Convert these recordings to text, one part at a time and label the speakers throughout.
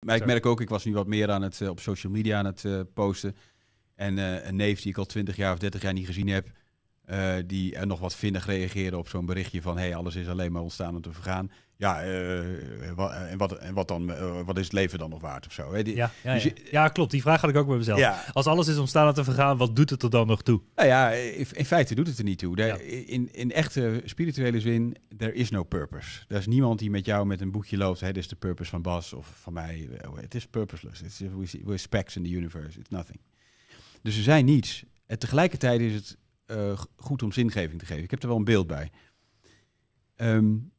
Speaker 1: Maar ik merk ook, ik was nu wat meer aan het, eh, op social media aan het eh, posten. En eh, een neef die ik al 20 jaar of 30 jaar niet gezien heb, eh, die er nog wat vinnig reageren op zo'n berichtje van... hé, hey, alles is alleen maar ontstaan om te vergaan. Ja, eh, wat, eh, en, wat, en wat, dan, wat is het leven dan nog waard of zo? ja, ja, dus ja. ja, klopt. Die vraag had ik ook bij mezelf. Als alles is ontstaan om te vergaan, wat doet het er dan nog toe? Nou ja, in, feite doet het er niet toe. in, in echte spirituele zin, there is no purpose. Er is niemand die met jou met een boekje loopt... Hey, dit is de purpose van Bas of van mij. Het is purposeless. It's, we're specs in the universe. It's nothing. Dus er zijn niets. En tegelijkertijd is het eh, goed om zingeving te geven. Ik heb er wel een beeld bij. en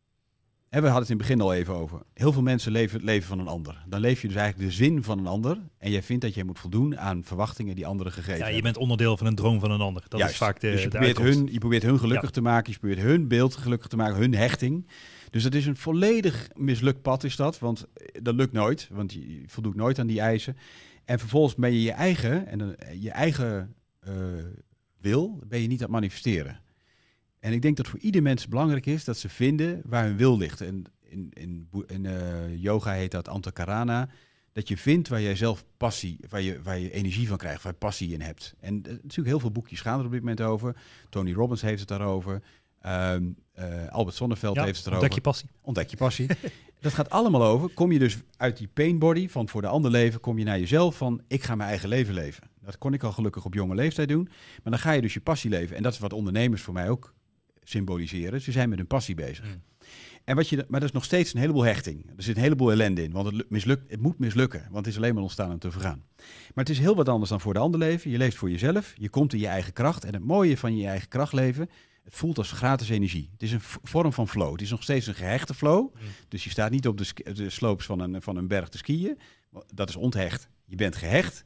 Speaker 1: ehm, we hadden het in het begin al even over. Heel veel mensen leven het leven van een ander. Dan leef je dus eigenlijk de zin van een ander. En jij vindt dat jij moet voldoen aan verwachtingen die anderen gegeven hebben. Ja, je bent onderdeel van een droom van een ander. Dat is vaak de, dus je probeert, hun, je probeert hun gelukkig te maken. Je probeert hun beeld gelukkig te maken. Hun hechting. Dus dat is een volledig mislukt pad is dat. Want eh, dat lukt nooit. Want je voldoet nooit aan die eisen. En vervolgens ben je je eigen, en eh, je eigen wil, ben je niet aan het manifesteren. En ik denk dat voor ieder mens belangrijk is dat ze vinden waar hun wil ligt. En in, in, in eh, yoga heet dat antakarana. Dat je vindt waar jij zelf passie, waar je, waar je energie van krijgt, waar je passie in hebt. En eh, natuurlijk heel veel boekjes gaan er op dit moment over. Tony Robbins heeft het daarover. Ehm, eh, Albert Zonneveld heeft het erover. Ontdek je passie. Ontdek je passie. Dat gaat allemaal over. Kom je dus uit die pain body van voor de ander leven, kom je naar jezelf van ik ga mijn eigen leven leven. Dat kon ik al gelukkig op jonge leeftijd doen. Maar dan ga je dus je passie leven. En dat is wat ondernemers voor mij ook symboliseren. Ze zijn met hun passie bezig. Hmm. En wat je, maar dat is nog steeds een heleboel hechting. Er zit een heleboel ellende in, want het, mislukt, het moet mislukken. Want het is alleen maar ontstaan om te vergaan. Maar het is heel wat anders dan voor de ander leven. Je leeft voor jezelf, je komt in je eigen kracht. En het mooie van je eigen kracht leven, het voelt als gratis energie. Het is een vorm van flow. Het is nog steeds een gehechte flow. Mm. Dus je staat niet op de, de sloops van een, van een berg te skiën. Dat is onthecht. Je bent gehecht.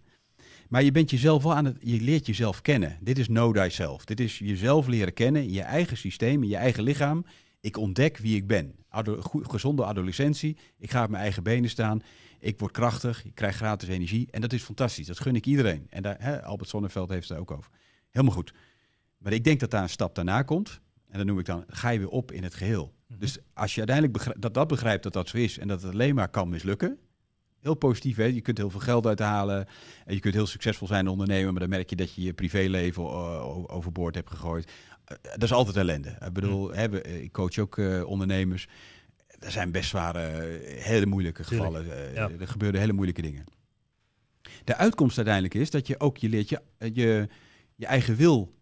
Speaker 1: Maar je bent jezelf wel aan het. Je leert jezelf kennen. Dit is know thyself. Dit is jezelf leren kennen. Je eigen systeem, in je eigen lichaam. Ik ontdek wie ik ben. Ado gezonde adolescentie. Ik ga op mijn eigen benen staan. Ik word krachtig. Ik krijg gratis energie. En dat is fantastisch. Dat gun ik iedereen. En daar, Albert Sonneveld heeft het daar ook over. Helemaal goed. Maar ik denk dat daar een stap daarna komt. En dan noem ik dan, ga je weer op in het geheel. Mhm. Dus als je uiteindelijk begrijpt, dat, dat begrijpt dat dat zo is en dat het alleen maar kan mislukken. Heel positief, hè? je kunt heel veel geld uithalen. En je kunt heel succesvol zijn ondernemer, maar dan merk je dat je je privéleven eh, overboord hebt gegooid. Eh, eh, dat is altijd ellende. Ik bedoel, mhm. hè, ik coach ook ondernemers. Er zijn best zware, hele moeilijke gevallen. Er gebeuren hele moeilijke dingen. De uitkomst uiteindelijk is dat je ook je leert je, je, je eigen wil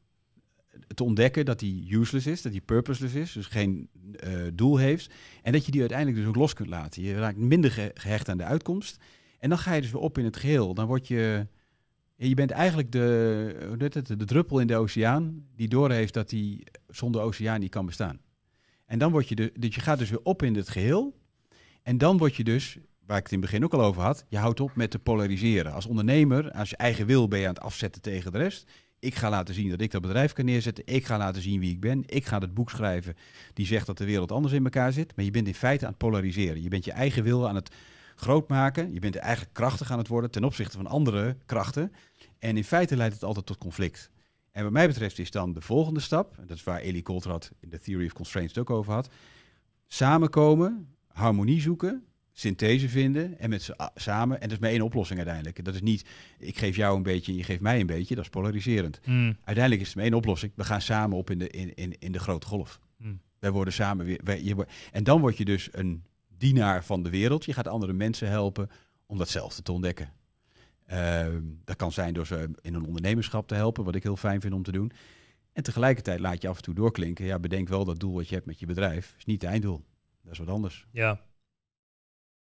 Speaker 1: te ontdekken dat die useless is, dat die purposeless is, dus geen eh, doel heeft. En dat je die uiteindelijk dus ook los kunt laten. Je raakt minder gehecht aan de uitkomst. En dan ga je dus weer op in het geheel. Dan word je. Je bent eigenlijk de, de, druppel in de oceaan die doorheeft dat die zonder oceaan niet kan bestaan. En dan word je dat dus je gaat dus weer op in het geheel. En dan word je dus, waar ik het in het begin ook al over had, je houdt op met te polariseren. Als ondernemer, als je eigen wil ben je aan het afzetten tegen de rest. Ik ga laten zien dat ik dat bedrijf kan neerzetten. Ik ga laten zien wie ik ben. Ik ga het boek schrijven die zegt dat de wereld anders in elkaar zit. Maar je bent in feite aan het polariseren. Je bent je eigen wil aan het groot maken. Je bent eigen krachtig aan het worden ten opzichte van andere krachten. En in feite leidt het altijd tot conflict. En wat mij betreft is dan de volgende stap, dat is waar Eli Coulthard in de Theory of Constraints het ook over had, samenkomen, harmonie zoeken, synthese vinden en met ze samen. En dat is maar één oplossing uiteindelijk. Dat is niet, ik geef jou een beetje en je geeft mij een beetje. Dat is polariserend. Hmm. Uiteindelijk is het maar één oplossing. We gaan samen op in de, in, in, in de grote golf. Mm. Wij worden samen weer... Wij, je, en dan word je dus een dienaar van de wereld. Je gaat andere mensen helpen om datzelfde te ontdekken. Ehm, dat kan zijn door ze in een ondernemerschap te helpen, wat ik heel fijn vind om te doen. En tegelijkertijd laat je af en toe doorklinken. Ja, bedenk wel dat doel wat je hebt met je bedrijf is niet het einddoel. Dat is wat anders. Ja,